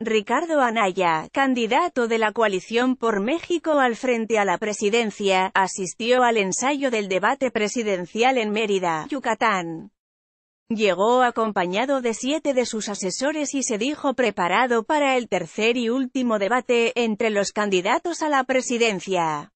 Ricardo Anaya, candidato de la coalición por México al frente a la presidencia, asistió al ensayo del debate presidencial en Mérida, Yucatán. Llegó acompañado de siete de sus asesores y se dijo preparado para el tercer y último debate, entre los candidatos a la presidencia.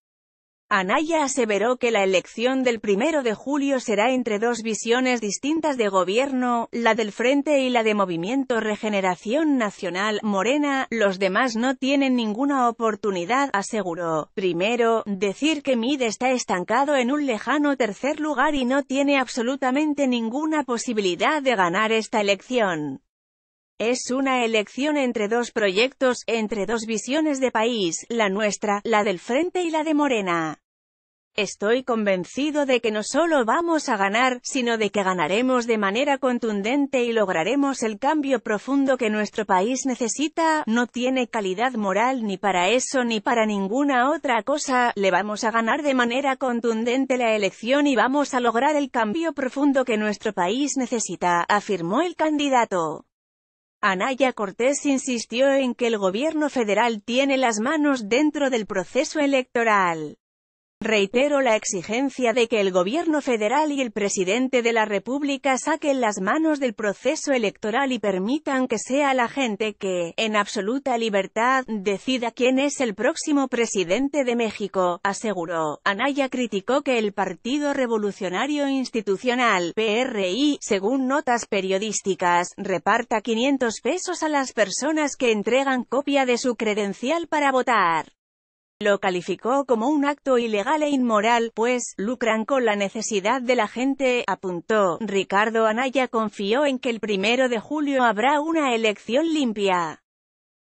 Anaya aseveró que la elección del primero de julio será entre dos visiones distintas de gobierno, la del Frente y la de Movimiento Regeneración Nacional, Morena, los demás no tienen ninguna oportunidad, aseguró. Primero, decir que MID está estancado en un lejano tercer lugar y no tiene absolutamente ninguna posibilidad de ganar esta elección. Es una elección entre dos proyectos, entre dos visiones de país, la nuestra, la del Frente y la de Morena. Estoy convencido de que no solo vamos a ganar, sino de que ganaremos de manera contundente y lograremos el cambio profundo que nuestro país necesita, no tiene calidad moral ni para eso ni para ninguna otra cosa, le vamos a ganar de manera contundente la elección y vamos a lograr el cambio profundo que nuestro país necesita, afirmó el candidato. Anaya Cortés insistió en que el gobierno federal tiene las manos dentro del proceso electoral. Reitero la exigencia de que el gobierno federal y el presidente de la República saquen las manos del proceso electoral y permitan que sea la gente que, en absoluta libertad, decida quién es el próximo presidente de México, aseguró. Anaya criticó que el Partido Revolucionario Institucional, PRI, según notas periodísticas, reparta 500 pesos a las personas que entregan copia de su credencial para votar. Lo calificó como un acto ilegal e inmoral, pues, lucran con la necesidad de la gente, apuntó. Ricardo Anaya confió en que el primero de julio habrá una elección limpia.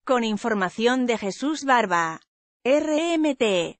Con información de Jesús Barba. RMT.